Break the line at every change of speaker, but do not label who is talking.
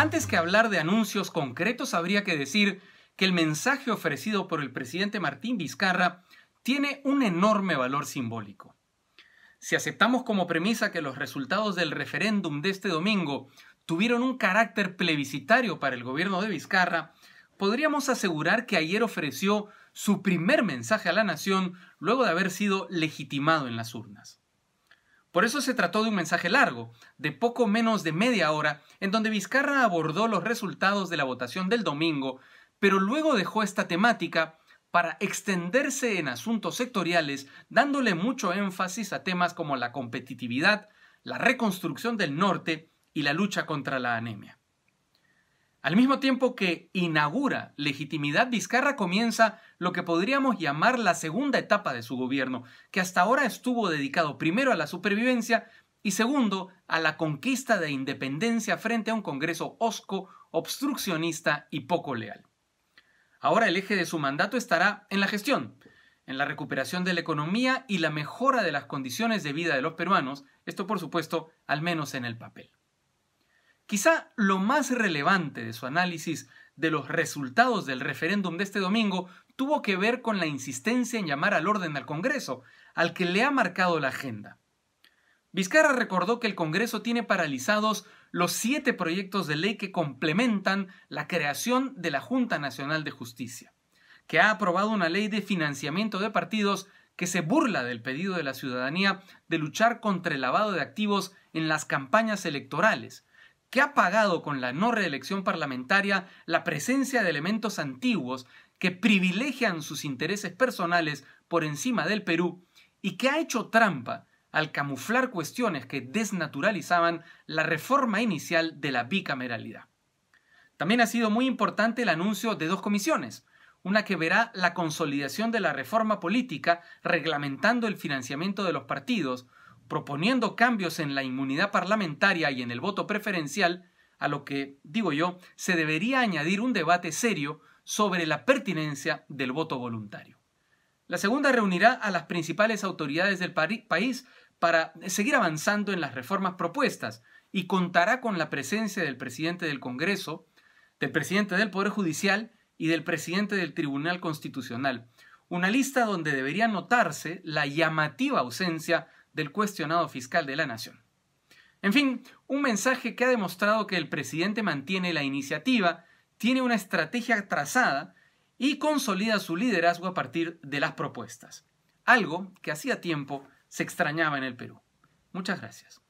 Antes que hablar de anuncios concretos, habría que decir que el mensaje ofrecido por el presidente Martín Vizcarra tiene un enorme valor simbólico. Si aceptamos como premisa que los resultados del referéndum de este domingo tuvieron un carácter plebiscitario para el gobierno de Vizcarra, podríamos asegurar que ayer ofreció su primer mensaje a la nación luego de haber sido legitimado en las urnas. Por eso se trató de un mensaje largo, de poco menos de media hora, en donde Vizcarra abordó los resultados de la votación del domingo, pero luego dejó esta temática para extenderse en asuntos sectoriales, dándole mucho énfasis a temas como la competitividad, la reconstrucción del norte y la lucha contra la anemia. Al mismo tiempo que inaugura legitimidad, Vizcarra comienza lo que podríamos llamar la segunda etapa de su gobierno, que hasta ahora estuvo dedicado primero a la supervivencia y segundo a la conquista de independencia frente a un Congreso osco, obstruccionista y poco leal. Ahora el eje de su mandato estará en la gestión, en la recuperación de la economía y la mejora de las condiciones de vida de los peruanos, esto por supuesto al menos en el papel. Quizá lo más relevante de su análisis de los resultados del referéndum de este domingo tuvo que ver con la insistencia en llamar al orden al Congreso, al que le ha marcado la agenda. Vizcarra recordó que el Congreso tiene paralizados los siete proyectos de ley que complementan la creación de la Junta Nacional de Justicia, que ha aprobado una ley de financiamiento de partidos que se burla del pedido de la ciudadanía de luchar contra el lavado de activos en las campañas electorales que ha pagado con la no reelección parlamentaria la presencia de elementos antiguos que privilegian sus intereses personales por encima del Perú y que ha hecho trampa al camuflar cuestiones que desnaturalizaban la reforma inicial de la bicameralidad. También ha sido muy importante el anuncio de dos comisiones, una que verá la consolidación de la reforma política reglamentando el financiamiento de los partidos, proponiendo cambios en la inmunidad parlamentaria y en el voto preferencial, a lo que, digo yo, se debería añadir un debate serio sobre la pertinencia del voto voluntario. La segunda reunirá a las principales autoridades del país para seguir avanzando en las reformas propuestas y contará con la presencia del presidente del Congreso, del presidente del Poder Judicial y del presidente del Tribunal Constitucional, una lista donde debería notarse la llamativa ausencia del cuestionado fiscal de la Nación. En fin, un mensaje que ha demostrado que el presidente mantiene la iniciativa, tiene una estrategia trazada y consolida su liderazgo a partir de las propuestas, algo que hacía tiempo se extrañaba en el Perú. Muchas gracias.